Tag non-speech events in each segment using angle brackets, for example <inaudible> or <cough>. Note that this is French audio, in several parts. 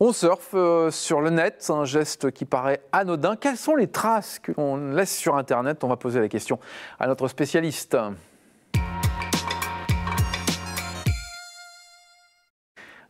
On surfe euh, sur le net, un geste qui paraît anodin. Quelles sont les traces qu'on laisse sur Internet On va poser la question à notre spécialiste.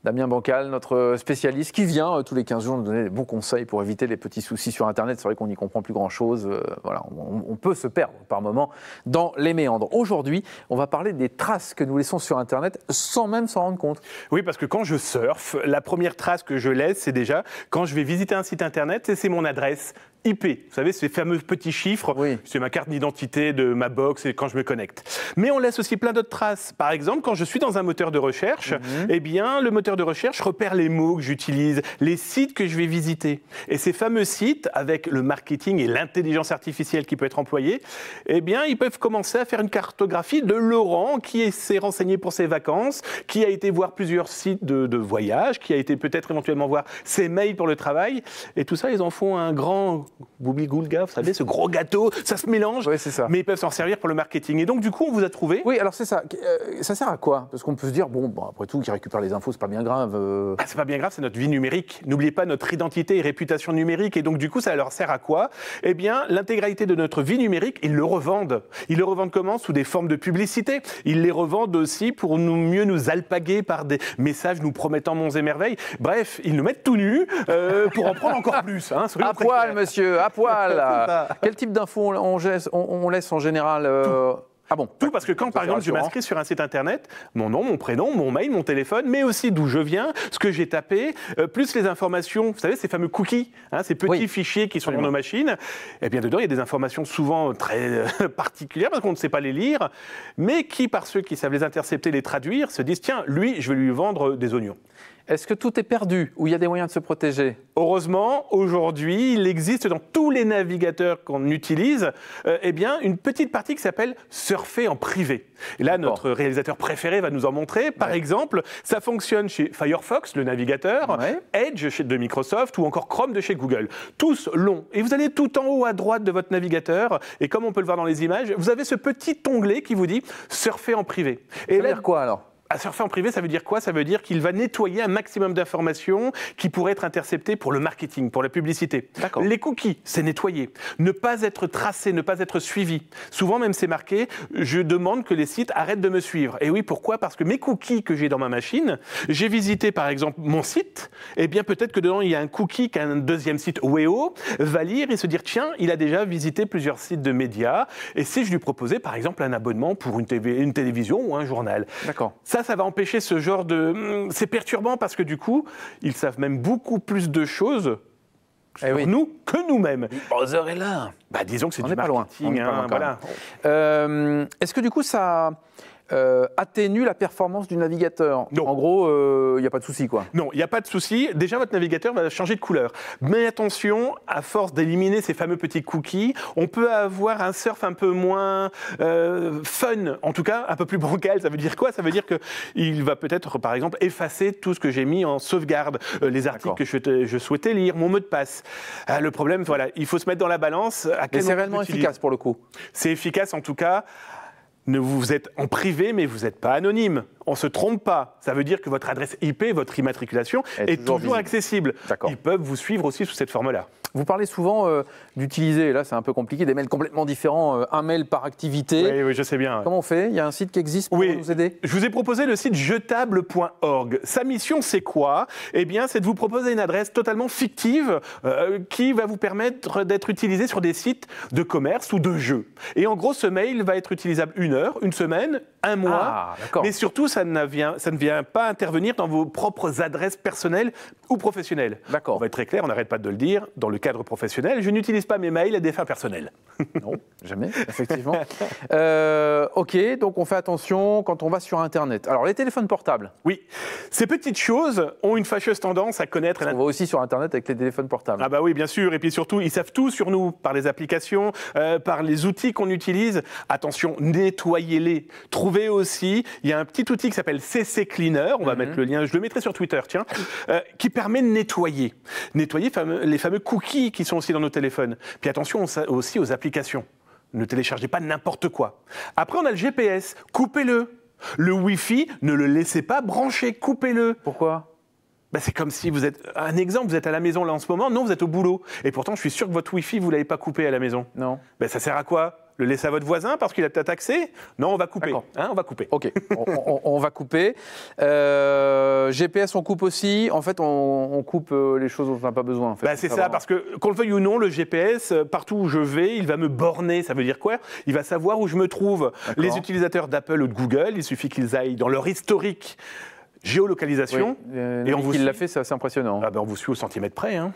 Damien Bancal, notre spécialiste, qui vient euh, tous les 15 jours nous donner des bons conseils pour éviter les petits soucis sur Internet. C'est vrai qu'on n'y comprend plus grand-chose. Euh, voilà, on, peut se perdre par moments dans les méandres. Aujourd'hui, on va parler des traces que nous laissons sur Internet sans même s'en rendre compte. Oui, parce que quand je surfe, la première trace que je laisse, c'est déjà quand je vais visiter un site Internet, c'est mon adresse IP. Vous savez, ces fameux petits chiffres, oui. c'est ma carte d'identité de ma box et quand je me connecte. Mais on laisse aussi plein d'autres traces. Par exemple, quand je suis dans un moteur de recherche, mhm. eh bien, le moteur de recherche repère les mots que j'utilise, les sites que je vais visiter. Et ces fameux sites, avec le marketing et l'intelligence artificielle qui peut être employée, eh bien, ils peuvent commencer à faire une cartographie de Laurent qui s'est renseigné pour ses vacances, qui a été voir plusieurs sites de, de voyage, qui a été peut-être éventuellement voir ses mails pour le travail. Et tout ça, ils en font un grand Boubli Goulga, vous savez, ce gros gâteau, ça se mélange. Oui, ça. Mais ils peuvent s'en servir pour le marketing. Et donc, du coup, on vous a trouvé. Oui, alors c'est ça. Euh, ça sert à quoi Parce qu'on peut se dire, bon, après tout, qui récupère les infos, c'est pas bien grave. Euh. Ah, c'est pas bien grave, c'est notre vie numérique. N'oubliez pas notre identité et réputation numérique. Et donc, du coup, ça leur sert à quoi Eh bien, l'intégralité de notre vie numérique, ils le revendent. Ils le revendent comment Sous des formes de publicité. Ils les revendent aussi pour nous, mieux nous alpaguer par des messages nous promettant monts et merveilles. Bref, ils nous mettent tout nu euh, pour en prendre encore plus. Hein, à poil, monsieur à poil. <laughs> Quel type d'infos on, on, laisse en général euh, Ah bon Tout parce que quand, par exemple, je m'inscris sur un site internet, mon nom, mon prénom, mon mail, mon téléphone, mais aussi d'où je viens, ce que j'ai tapé, euh, plus les informations, vous savez, ces fameux cookies, hein, ces petits fichiers qui sont dans nos machines, et eh bien dedans, il y a des informations souvent très euh, <laughs> particulières parce qu'on ne sait pas les lire, mais qui, par ceux qui savent les intercepter, les traduire, se disent, tiens, lui, je vais lui vendre des oignons. Est-ce que tout est perdu ou il y a des moyens de se protéger Heureusement, aujourd'hui, il existe dans tous les navigateurs qu'on utilise euh, eh bien, une petite partie qui s'appelle surfer en privé. Et là, notre réalisateur préféré va nous en montrer. Par exemple, ça fonctionne chez Firefox, le navigateur, Edge de Microsoft ou encore Chrome de chez Google. Tous longs. Et vous allez tout en haut à droite de votre navigateur. Et comme on peut le voir dans les images, vous avez ce petit onglet qui vous dit surfer en privé. Et ça veut dire quoi alors ah, surfer en privé, ça veut dire quoi Ça veut dire qu'il va nettoyer un maximum d'informations qui pourraient être interceptées pour le marketing, pour la publicité. Les cookies, c'est nettoyer. Ne pas être tracé, ne pas être suivi. Souvent même c'est marqué, je demande que les sites arrêtent de me suivre. Et oui, pourquoi Parce que mes cookies que j'ai dans ma machine, j'ai visité par exemple mon site, et eh bien peut-être que dedans il y a un cookie qu'un deuxième site WEO va lire et se dire tiens, il a déjà visité plusieurs sites de médias, et si je lui proposais par exemple un abonnement pour une, une télévision ou un journal D'accord. Ça ça va empêcher ce genre de. Hum, c'est perturbant parce que du coup, ils savent même beaucoup plus de choses eh sur nous que nous-mêmes. Bah, disons que c'est du marketing. Pas loin. Hein, voilà. Euh, est-ce que du coup, ça, euh, atténue la performance du navigateur. En gros, il euh, n'y a pas de souci, quoi. Non, il n'y a pas de souci. Déjà, votre navigateur va changer de couleur. Mais attention, à force d'éliminer ces fameux petits cookies, on peut avoir un surf un peu moins euh, fun, en tout cas un peu plus bancal. Ça veut dire quoi Ça veut dire qu'il va peut-être, par exemple, effacer tout ce que j'ai mis en sauvegarde, les articles que je, souhaitais lire, mon mot de passe. Ah, le problème, voilà, il faut se mettre dans la balance. À Mais c'est réellement efficace pour le coup. C'est efficace, en tout cas ne vous êtes en privé, mais vous n'êtes pas anonyme on ne se trompe pas. Ça veut dire que votre adresse IP, votre immatriculation est, toujours, accessible. Ils peuvent vous suivre aussi sous cette forme-là. Vous parlez souvent euh, d'utiliser, là c'est un peu compliqué, des mails complètement différents, euh, un mail par activité. Oui, oui, je sais bien. Comment on fait Il y a un site qui existe pour nous aider Je vous ai proposé le site jetable.org. Sa mission, c'est quoi Eh bien, c'est de vous proposer une adresse totalement fictive euh, qui va vous permettre d'être utilisée sur des sites de commerce ou de jeux. Et en gros, ce mail va être utilisable une heure, une semaine, un mois. Ah, mais surtout, ça, vient, ça ne vient pas intervenir dans vos propres adresses personnelles ou professionnelles. D'accord. On va être très clair, on n'arrête pas de le dire. Dans le cadre professionnel, je n'utilise pas mes mails à des fins personnelles. <laughs> Non, jamais, effectivement. Euh, ok, donc on fait attention quand on va sur Internet. Alors, les téléphones portables. Oui. Ces petites choses ont une fâcheuse tendance à connaître. On va aussi sur Internet avec les téléphones portables. Ah, bah oui, bien sûr. Et puis surtout, ils savent tout sur nous par les applications, euh, par les outils qu'on utilise. Attention, nettoyez-les. Trouvez aussi, il y a un petit outil qui s'appelle CC Cleaner, on va mhm. mettre le lien, je le mettrai sur Twitter, tiens, euh, qui permet de nettoyer. Nettoyer les fameux cookies qui sont aussi dans nos téléphones. Puis attention aussi aux applications. Ne téléchargez pas n'importe quoi. Après, on a le GPS, coupez-le. Le Wi-Fi, ne le laissez pas brancher, coupez-le. Pourquoi bah, c'est comme si vous êtes. Un exemple, vous êtes à la maison là en ce moment, non, vous êtes au boulot. Et pourtant, je suis sûr que votre Wi-Fi, vous ne l'avez pas coupé à la maison. Non. Bah, ça sert à quoi le laisser à votre voisin parce qu'il a peut-être accès Non, on va couper. Hein, on va couper. Ok, on, va couper. Euh, GPS, on coupe aussi. En fait, on, coupe euh, les choses dont on n'a pas besoin. Bah, c'est ça, parce que qu'on le veuille ou non, le GPS, euh, partout où je vais, il va me borner. Ça veut dire quoi Il va savoir où je me trouve. Les utilisateurs d'Apple ou de Google, il suffit qu'ils aillent dans leur historique géolocalisation. Euh, et on vous l'a fait, c'est assez impressionnant. Ah ben on vous suit au centimètre près. Hein.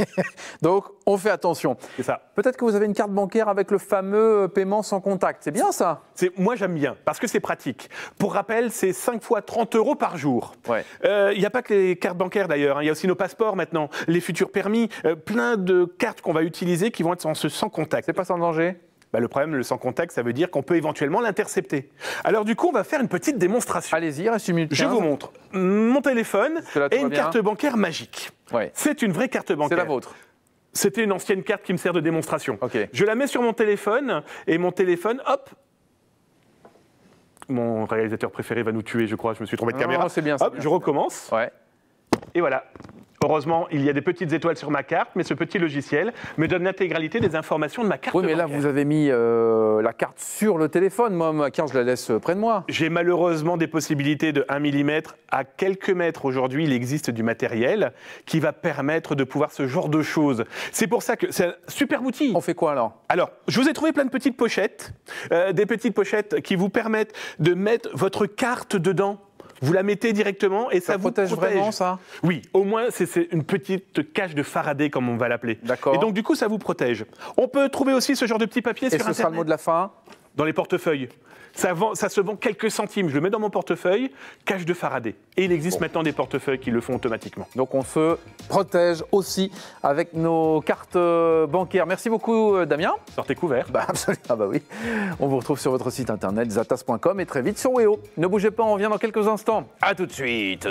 <laughs> Donc on fait attention. C'est ça. Peut-être que vous avez une carte bancaire avec le fameux euh, paiement sans contact. C'est bien ça Moi j'aime bien, parce que c'est pratique. Pour rappel, c'est 5 fois 30 euros par jour. Il n'y euh, a pas que les cartes bancaires d'ailleurs, il hein. y a aussi nos passeports maintenant, les futurs permis, plein de cartes qu'on va utiliser qui vont être sans, sans contact. C'est pas sans danger bah, le problème, le sans contact, ça veut dire qu'on peut éventuellement l'intercepter. Alors du coup, on va faire une petite démonstration. Allez-y, reste une Je vous montre mon téléphone et une carte bancaire magique. Ouais. C'est une vraie carte bancaire. C'est la vôtre. C'était une ancienne carte qui me sert de démonstration. Je la mets sur mon téléphone et mon téléphone, hop, mon réalisateur préféré va nous tuer, je crois. Je me suis trompé de caméra. Non, bien, Hop, je recommence. Ouais. Et voilà. Heureusement, il y a des petites étoiles sur ma carte, mais ce petit logiciel me donne l'intégralité des informations de ma carte. Oui, mais là, vous avez mis euh, la carte sur le téléphone. Moi, ma je la laisse euh, près de moi. J'ai malheureusement des possibilités de 1 mm à quelques mètres. Aujourd'hui, il existe du matériel qui va permettre de pouvoir ce genre de choses. C'est pour ça que c'est un super outil. On fait quoi alors Alors, je vous ai trouvé plein de petites pochettes, euh, des petites pochettes qui vous permettent de mettre votre carte dedans vous la mettez directement et ça, vous protège, vraiment ça Oui, au moins c'est une petite cache de Faraday comme on va l'appeler. D'accord. Et donc du coup ça vous protège. On peut trouver aussi ce genre de petit papier et ce sera le mot de la fin dans les portefeuilles. Ça, se vend quelques centimes. Je le mets dans mon portefeuille, cache de Faraday. Et il existe maintenant des portefeuilles qui le font automatiquement. Donc on se protège aussi avec nos cartes euh, bancaires. Merci beaucoup euh, Damien. Sortez couvert. Bah, absolument. Ah, bah oui. On vous retrouve sur votre site internet zatas.com et très vite sur Weo. Ne bougez pas, on revient dans quelques instants. À tout de suite.